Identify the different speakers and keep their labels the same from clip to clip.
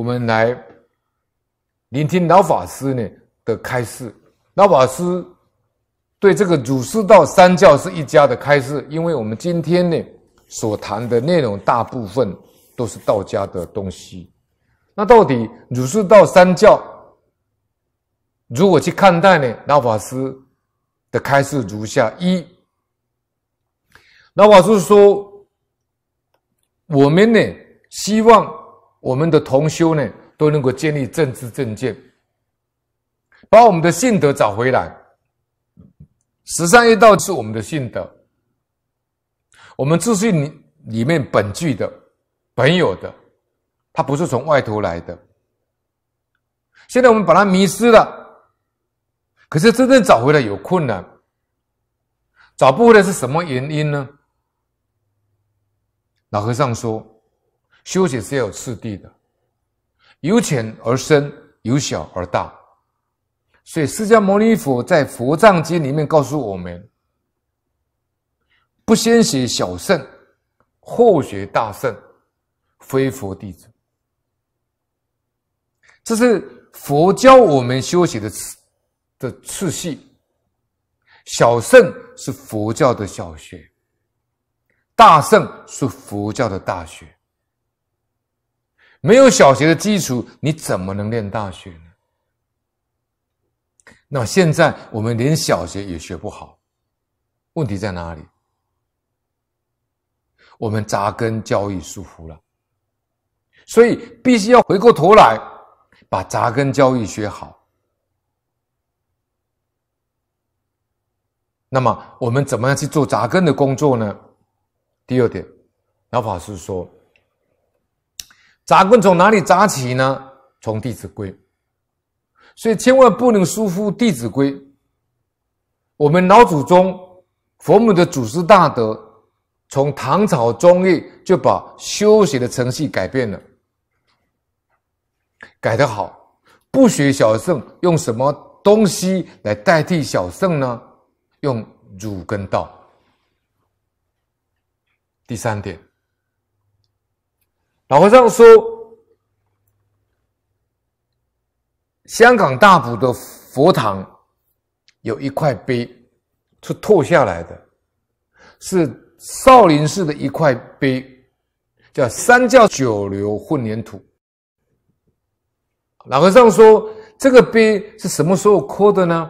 Speaker 1: 我们来聆听老法师呢的开示。老法师对这个儒释道三教是一家的开示，因为我们今天呢所谈的内容大部分都是道家的东西。那到底儒释道三教如果去看待呢？老法师的开示如下：一，老法师说，我们呢希望。我们的同修呢，都能够建立正知正见，把我们的性德找回来。十三一道是我们的性德，我们自信里里面本具的、本有的，它不是从外头来的。现在我们把它迷失了，可是真正找回来有困难。找不回来是什么原因呢？老和尚说。修行是要有次第的，由浅而深，由小而大。所以，释迦牟尼佛在《佛藏经》里面告诉我们：不先学小圣，后学大圣，非佛弟子。这是佛教我们修行的次的次序。小圣是佛教的小学，大圣是佛教的大学。没有小学的基础，你怎么能练大学呢？那现在我们连小学也学不好，问题在哪里？我们扎根教育疏忽了，所以必须要回过头来把扎根教育学好。那么我们怎么样去做扎根的工作呢？第二点，老法师说。砸棍从哪里砸起呢？从《弟子规》，所以千万不能疏忽《弟子规》。我们老祖宗佛母的祖师大德，从唐朝中叶就把修学的程序改变了，改得好。不学小圣，用什么东西来代替小圣呢？用儒跟道。第三点。老和尚说，香港大埔的佛堂有一块碑是拓下来的，是少林寺的一块碑，叫“三教九流混凝土”。老和尚说，这个碑是什么时候刻的呢？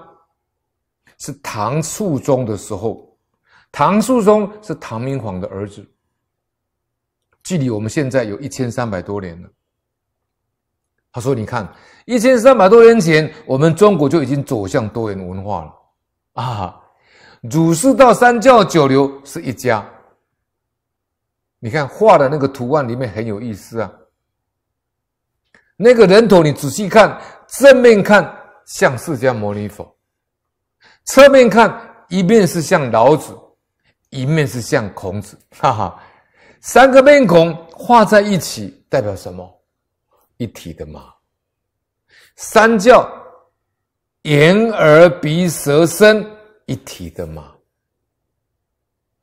Speaker 1: 是唐肃宗的时候。唐肃宗是唐明皇的儿子。距离我们现在有一千三百多年了。他说：“你看，一千三百多年前，我们中国就已经走向多元文化了啊！儒释道三教九流是一家。你看画的那个图案里面很有意思啊。那个人头，你仔细看，正面看像释迦牟尼佛，侧面看一面是像老子，一面是像孔子。”哈哈。三个面孔画在一起代表什么？一体的嘛。三教眼耳鼻舌身一体的嘛。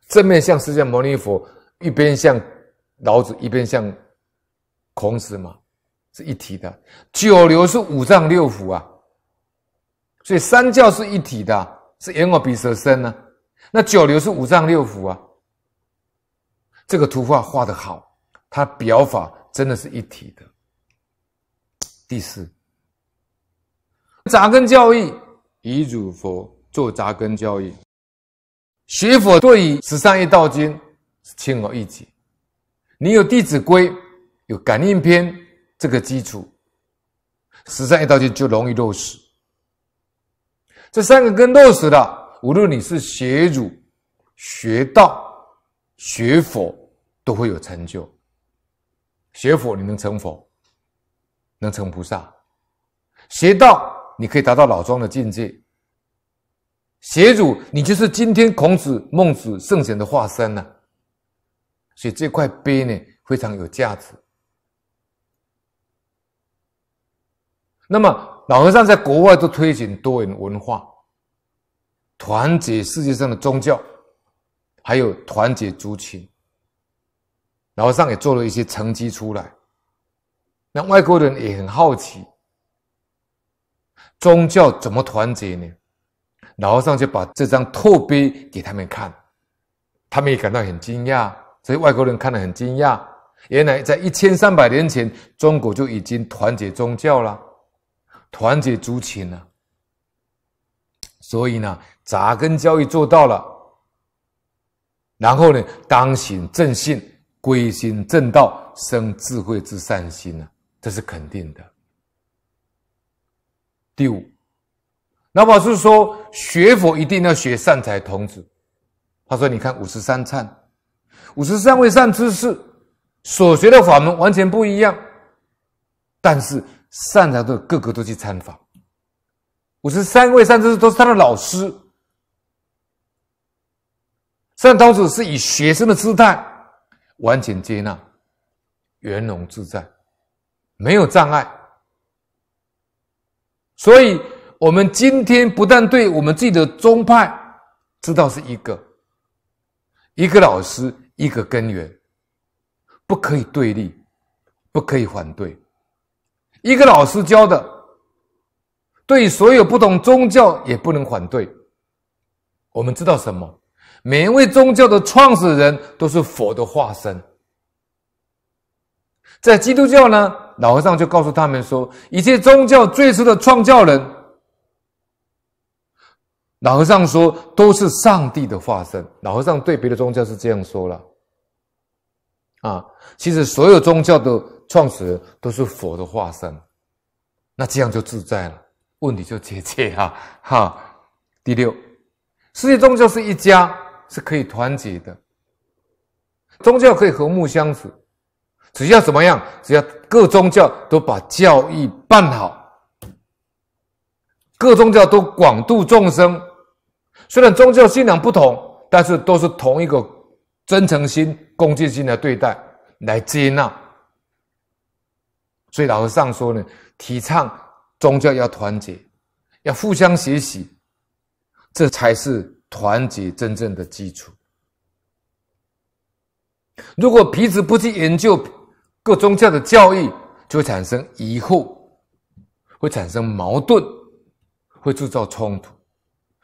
Speaker 1: 正面像释迦牟尼佛，一边像老子，一边像孔子嘛，是一体的。九流是五脏六腑啊，所以三教是一体的，是眼耳鼻舌身呢。那九流是五脏六腑啊。这个图画画的好，它表法真的是一体的。第四，扎根教义以儒佛做扎根教义，学佛对于十三亿道经是轻而易举。你有《弟子规》有感应篇这个基础，十三亿道经就容易落实。这三个根落实了，无论你是学儒学道。学佛都会有成就，学佛你能成佛，能成菩萨；学道你可以达到老庄的境界；学儒你就是今天孔子、孟子圣贤的化身呢。所以这块碑呢非常有价值。那么老和尚在国外都推行多元文化，团结世界上的宗教。还有团结族群，老和尚也做了一些成绩出来。那外国人也很好奇，宗教怎么团结呢？老和尚就把这张拓碑给他们看，他们也感到很惊讶。所以外国人看得很惊讶，原来在一千三百年前，中国就已经团结宗教了，团结族群了。所以呢，扎根教育做到了。然后呢？当行正信，归心正道，生智慧之善心呢？这是肯定的。第五，老法师说，学佛一定要学善财童子。他说：“你看五十三参，五十三位善知识所学的法门完全不一样，但是善财的个个都去参访。五十三位善知识都是他的老师。”善道者是以学生的姿态，完全接纳、圆融自在，没有障碍。所以，我们今天不但对我们自己的宗派知道是一个，一个老师一个根源，不可以对立，不可以反对。一个老师教的，对所有不同宗教也不能反对。我们知道什么？每一位宗教的创始人都是佛的化身。在基督教呢，老和尚就告诉他们说，一切宗教最初的创教人，老和尚说都是上帝的化身。老和尚对别的宗教是这样说了。啊，其实所有宗教的创始人都是佛的化身，那这样就自在了，问题就解决啊。哈，第六，世界宗教是一家。是可以团结的，宗教可以和睦相处，只要怎么样？只要各宗教都把教义办好，各宗教都广度众生。虽然宗教信仰不同，但是都是同一个真诚心、恭敬心的对待来接纳。所以老和尚说呢，提倡宗教要团结，要互相学习，这才是。团结真正的基础。如果彼此不去研究各宗教的教义，就会产生疑惑，会产生矛盾，会制造冲突。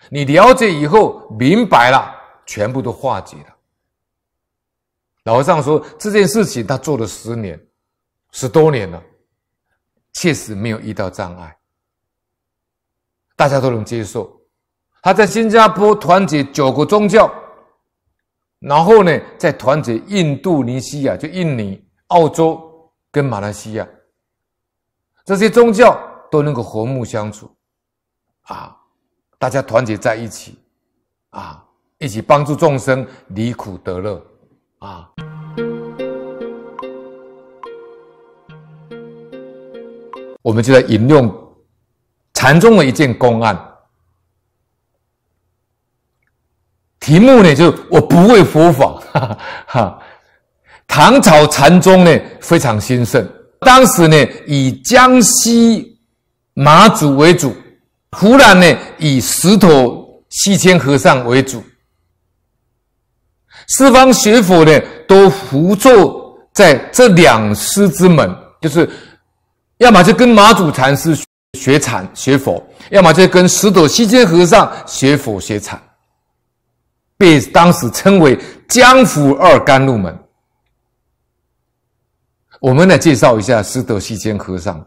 Speaker 1: 你了解以后明白了，全部都化解了。老和尚说这件事情，他做了十年，十多年了，确实没有遇到障碍，大家都能接受。他在新加坡团结九个宗教，然后呢，再团结印度尼西亚，就印尼、澳洲跟马来西亚这些宗教都能够和睦相处，啊，大家团结在一起，啊，一起帮助众生离苦得乐，啊，我们就在引用禅宗的一件公案。题目呢，就我不畏佛法。哈，唐朝禅宗呢非常兴盛，当时呢以江西马祖为主，湖南呢以石头西迁和尚为主，四方学佛呢都附著在这两师之门，就是要么就跟马祖禅师学禅学佛，要么就跟石头西迁和尚学佛学禅。被当时称为“江湖二甘露门”。我们来介绍一下石德西迁和尚。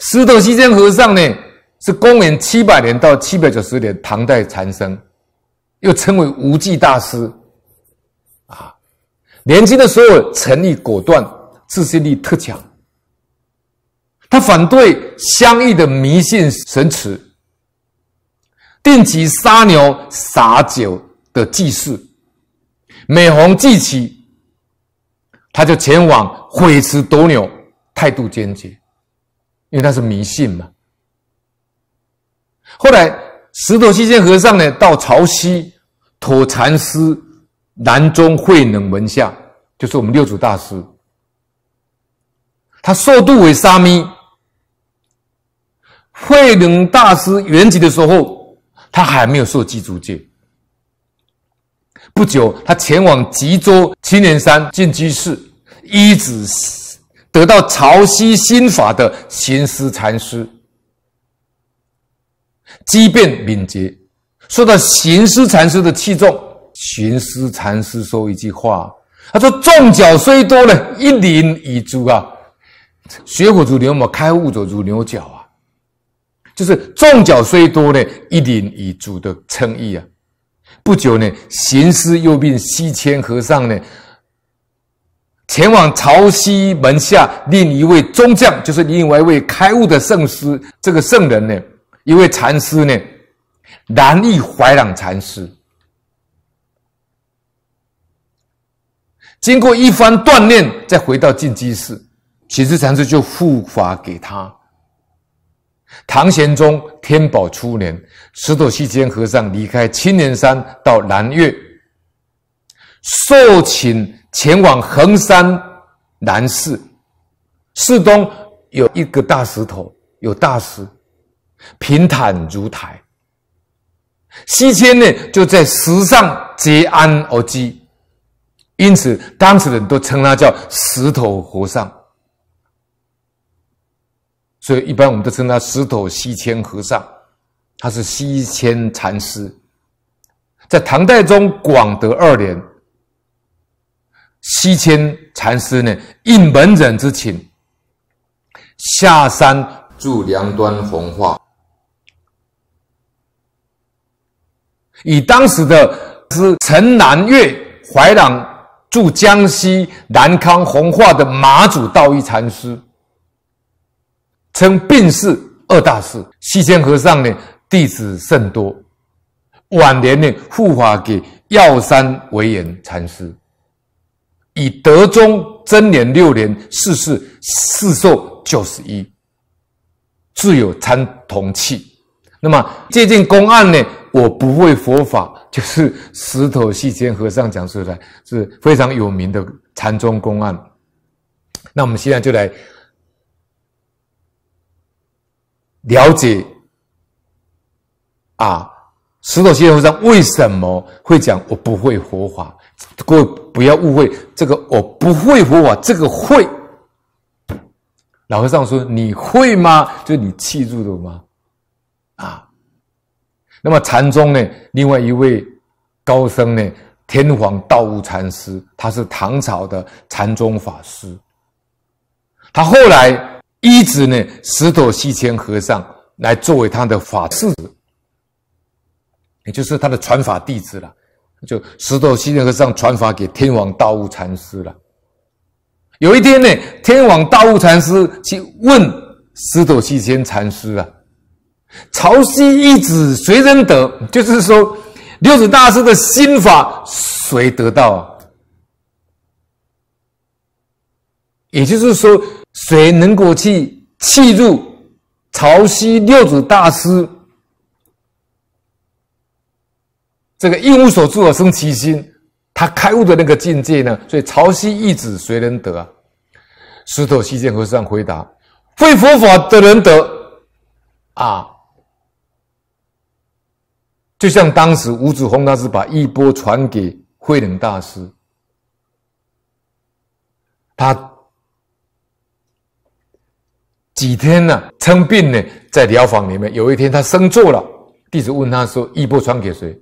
Speaker 1: 石德西迁和尚呢，是公元七百年到七百九十年唐代禅僧，又称为无忌大师。啊，年轻的时候，诚意果断，自信力特强。他反对相异的迷信神祠。定期杀牛洒酒的祭祀，每逢祭期，他就前往毁池斗牛，态度坚决，因为他是迷信嘛。后来石头西迁和尚呢，到潮汐妥禅师南宗慧能门下，就是我们六祖大师，他受度为沙弥。慧能大师圆寂的时候。他还没有受基督戒。不久，他前往吉州青莲山进居士，一直得到潮汐心法的行思禅师，机变敏捷，受到行思禅师的器重。行思禅师说一句话，他说：“众角虽多呢，一林一株啊，学火如牛毛，开悟者如牛角。”就是众脚虽多呢，一领一足的称意啊。不久呢，行师又命西迁和尚呢，前往朝西门下另一位宗将，就是另外一位开悟的圣师。这个圣人呢，一位禅师呢，南益怀朗禅师。经过一番锻炼，再回到净居寺，其实禅师就护法给他。唐玄宗天宝初年，石头西迁和尚离开青莲山，到南岳受请前往衡山南寺。寺东有一个大石头，有大石平坦如台。西迁呢就在石上结安而居，因此当时人都称他叫石头和尚。所以，一般我们都称他石头西迁和尚，他是西迁禅师。在唐代中广德二年，西迁禅师呢应门人之请，下山住两端弘化，以当时的是陈南岳怀朗住江西南康弘化的马祖道义禅师。称病逝二大事。西迁和尚呢，弟子甚多，晚年呢护法给药山为言禅师，以德宗贞元六年逝世，世寿九十一，自有参同契，那么这件公案呢，我不会佛法，就是石头西迁和尚讲出来是非常有名的禅宗公案。那我们现在就来。了解，啊，石头西和尚为什么会讲我不会佛法？各位不要误会，这个我不会佛法，这个会。老和尚说你会吗？就你记住的吗？啊，那么禅宗呢？另外一位高僧呢，天皇道悟禅师，他是唐朝的禅宗法师，他后来。一子呢，石头西迁和尚来作为他的法师，也就是他的传法弟子了。就石头西迁和尚传法给天王大悟禅师了。有一天呢，天王大悟禅师去问石头西迁禅师啊：“潮汐一子谁人得？”就是说，六祖大师的心法谁得到？也就是说。谁能够去契入潮汐六祖大师这个一无所住而生其心，他开悟的那个境界呢？所以潮汐一子谁能得？啊？石头希迁和尚回答：会佛法的人得啊。就像当时吴子峰，他是把衣钵传给慧能大师，他。几天呢？称病呢，在疗房里面。有一天，他生坐了。弟子问他说：“衣钵传给谁？”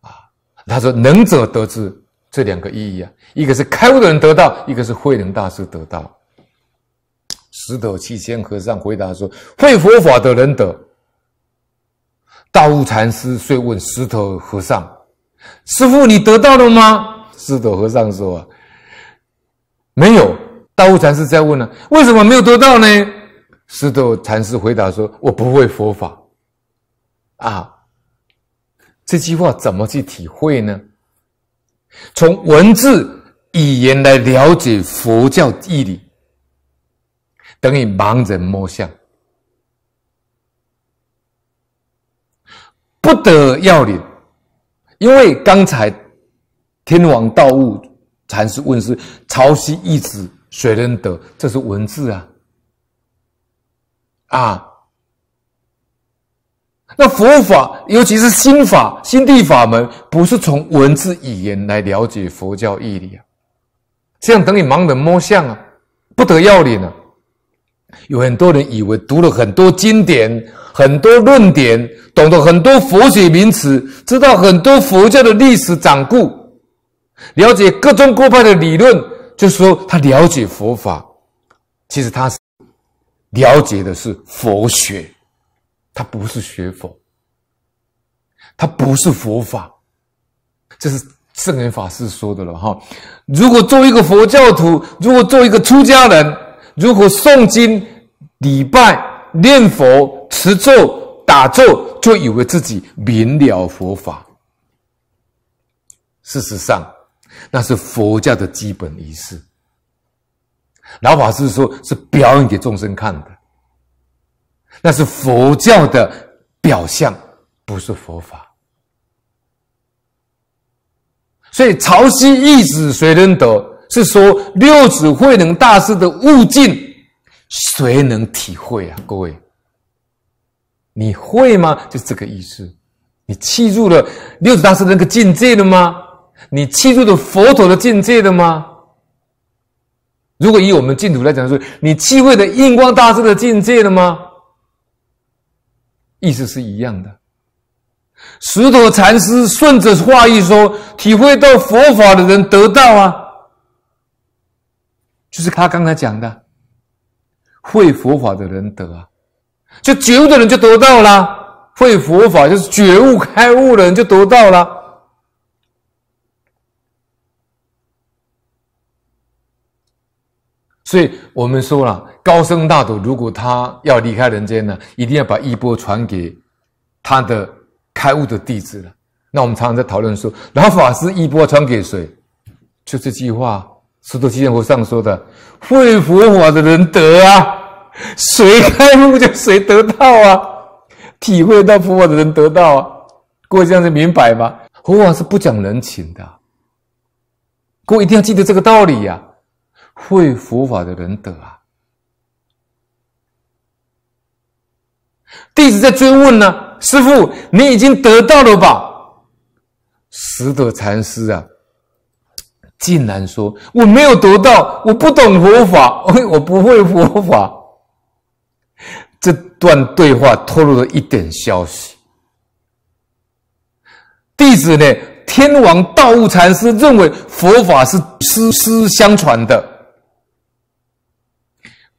Speaker 1: 啊，他说：“能者得之。”这两个意义啊，一个是开悟的人得到，一个是慧能大师得到。石头七仙和尚回答说：“会佛法的人得。”大悟禅师遂问石头和尚：“师傅，你得到了吗？”石头和尚说：“没有。”大悟禅师在问呢，为什么没有得到呢？石头禅师回答说：“我不会佛法。”啊，这句话怎么去体会呢？从文字语言来了解佛教义理，等于盲人摸象，不得要领。因为刚才天王道悟禅师问是潮汐一词。谁能得，这是文字啊，啊！那佛法，尤其是心法、心地法门，不是从文字语言来了解佛教义理啊。这样等你盲人摸象啊，不得要领啊。有很多人以为读了很多经典、很多论点，懂得很多佛学名词，知道很多佛教的历史掌故，了解各宗各派的理论。就是说，他了解佛法，其实他是了解的是佛学，他不是学佛，他不是佛法，这是圣严法师说的了哈。如果做一个佛教徒，如果做一个出家人，如果诵经、礼拜、念佛、持咒、打坐，就以为自己明了佛法，事实上。那是佛教的基本仪式。老法师说，是表演给众生看的，那是佛教的表象，不是佛法。所以“潮汐一指谁能得”是说六祖慧能大师的悟境，谁能体会啊？各位，你会吗？就这个意思，你契入了六祖大师那个境界了吗？你契入的佛陀的境界的吗？如果以我们净土来讲说，你契会的印光大师的境界了吗？意思是一样的。石头禅师顺着话意说，体会到佛法的人得到啊，就是他刚才讲的，会佛法的人得啊，就觉悟的人就得到啦。会佛法就是觉悟开悟的人就得到了。所以我们说了，高僧大德如果他要离开人间呢，一定要把衣钵传给他的开悟的弟子了。那我们常常在讨论说，老法师衣钵传给谁？就这句话，师徒七贤和尚说的：“会佛法的人得啊，谁开悟就谁得到啊，体会到佛法的人得到啊。”各位这样子明白吗？佛法是不讲人情的。各位一定要记得这个道理呀。会佛法的人得啊！弟子在追问呢，师傅，你已经得到了吧？十德禅师啊，竟然说我没有得到，我不懂佛法，我不会佛法。这段对话透露了一点消息。弟子呢，天王道悟禅师认为佛法是师师相传的。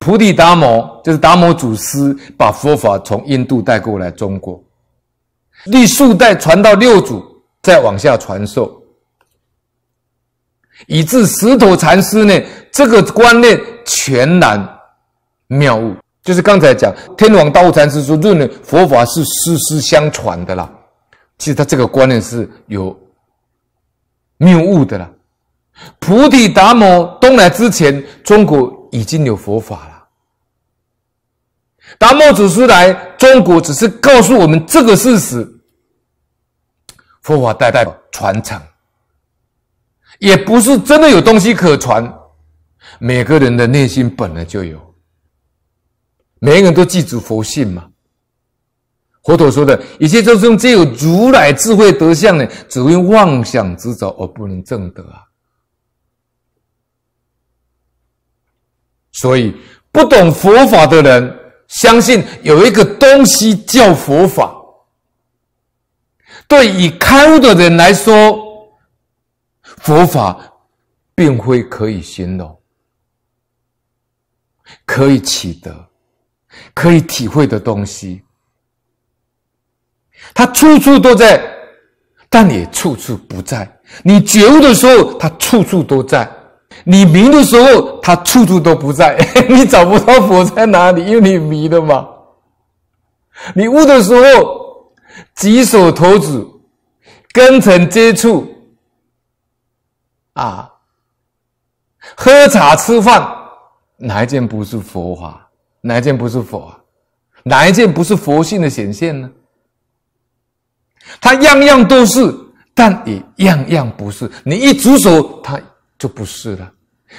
Speaker 1: 菩提达摩就是达摩祖师把佛法从印度带过来中国，历数代传到六祖，再往下传授，以致石头禅师呢，这个观念全然谬误。就是刚才讲天王道禅师说，认为佛法是世世相传的啦，其实他这个观念是有谬误的啦。菩提达摩东来之前，中国已经有佛法。达摩祖师来中国，只是告诉我们这个事实：佛法代代传承，也不是真的有东西可传。每个人的内心本来就有，每个人都记住佛性嘛。佛陀说的一切都是用有如来智慧德相的，只为妄想执着而不能证得啊。所以不懂佛法的人。相信有一个东西叫佛法，对已开悟的人来说，佛法并非可以形容、可以取得、可以体会的东西。它处处都在，但也处处不在。你觉悟的时候，它处处都在。你迷的时候，他处处都不在，你找不到佛在哪里，因为你迷的嘛。你悟的时候，举手投足、跟尘接触，啊，喝茶、吃饭，哪一件不是佛法？哪一件不是佛？哪一件不是佛性的显现呢？他样样都是，但也样样不是。你一举手，他。就不是了，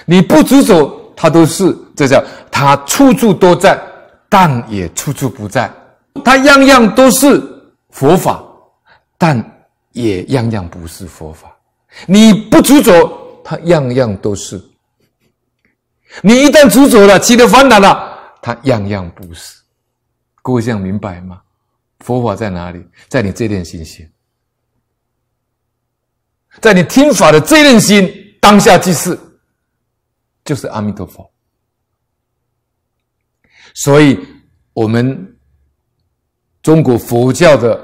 Speaker 1: 你不执着，它都是，这叫它处处都在，但也处处不在。它样样都是佛法，但也样样不是佛法。你不执着，它样样都是；你一旦执着了，起了烦恼了，它样样不是。各位这样明白吗？佛法在哪里？在你这点心性，在你听法的这点心。当下即是，就是阿弥陀佛。所以，我们中国佛教的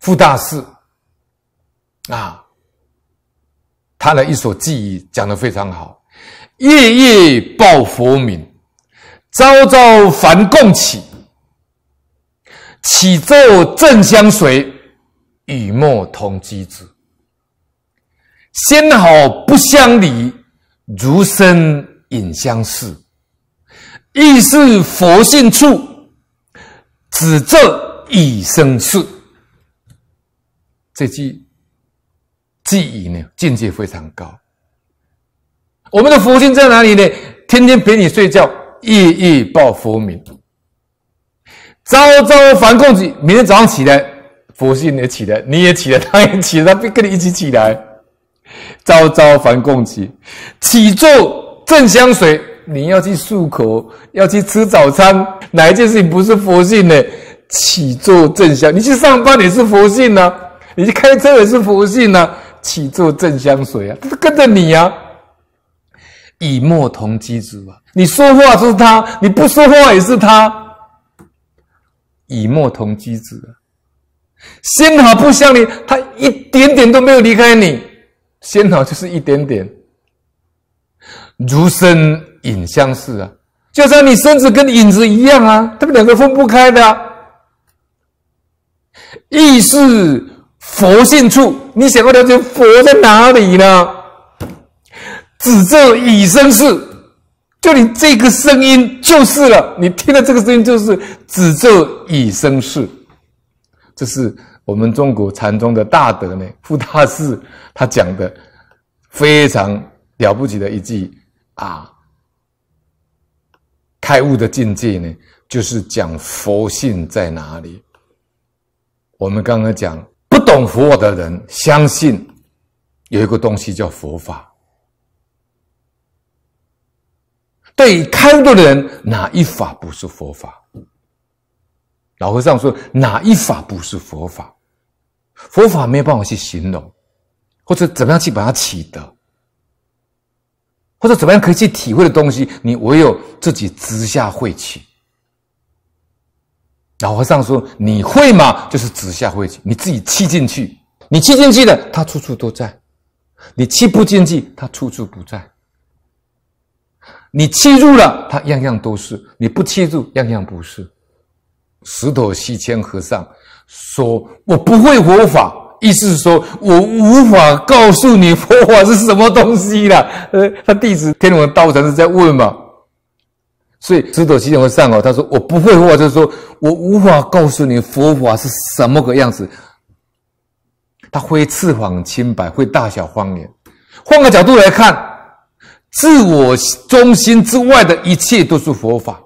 Speaker 1: 副大士啊，他的一首记忆讲的非常好：夜夜报佛名，朝朝凡共起，起奏正相随，与莫同机子。先好不相离，如身影相似；亦是佛性处，只这一生事。这句记忆呢，境界非常高。我们的佛性在哪里呢？天天陪你睡觉，夜夜报佛名，朝朝梵供举。明天早上起来，佛性也起来，你也起来，他也起来，他跟跟你一起起来。朝朝凡供起，起坐正香随。你要去漱口，要去吃早餐，哪一件事情不是佛性呢？起坐正香，你去上班也是佛性呢，你去开车也是佛性呢。起坐正香随啊，跟着你啊，以莫同机子啊。你说话是他，你不说话也是他，以莫同机子啊。心好不相离，他一点点都没有离开你。仙好就是一点点，如身影相似啊，就像你身子跟影子一样啊，他们两个分不开的。意是佛性处，你想要了解佛在哪里呢？只这以声事，就你这个声音就是了，你听到这个声音就是只这以声事，这是。我们中国禅宗的大德呢，傅大士，他讲的非常了不起的一句啊，开悟的境界呢，就是讲佛性在哪里。我们刚刚讲，不懂佛的人相信有一个东西叫佛法，对开悟的人，哪一法不是佛法？老和尚说，哪一法不是佛法？佛法没有办法去形容，或者怎么样去把它起得，或者怎么样可以去体会的东西，你唯有自己直下会起。老和尚说：“你会吗？”就是直下会起，你自己气进去。你气进去的，它处处都在；你气不进去，它处处不在。你气入了，它样样都是；你不气入，样样不是。石头西天和尚。说我不会佛法，意思是说我无法告诉你佛法是什么东西了。呃，他弟子天龙道长是在问嘛，所以十朵奇点会上哦，他说我不会佛法，就是说我无法告诉你佛法是什么个样子。他会赤谎清白，会大小谎言。换个角度来看，自我中心之外的一切都是佛法。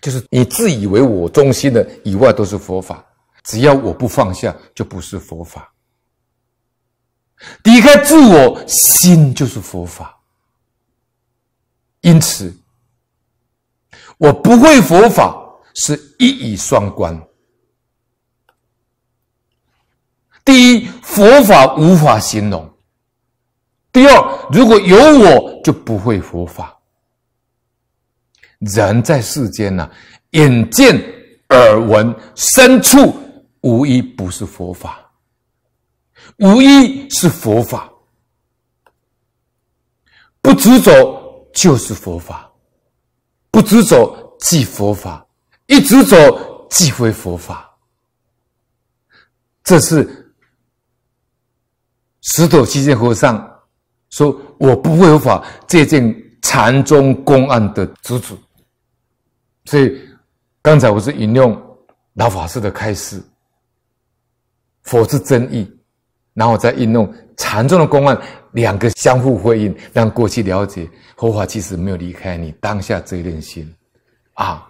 Speaker 1: 就是你自以为我中心的以外都是佛法，只要我不放下，就不是佛法。离开自我心就是佛法。因此，我不会佛法是一语双关。第一，佛法无法形容；第二，如果有我就不会佛法。人在世间呐，眼见、耳闻、身处，无一不是佛法，无一是佛法。不执着就是佛法，不执着即佛法，一执着即非佛法。这是石头七涧和尚说：“我不会无法借鉴禅宗公案的主旨。”所以，刚才我是引用老法师的开示，佛是真意，然后再引用禅宗的公案，两个相互呼应，让过去了解佛法其实没有离开你当下这一念心，啊。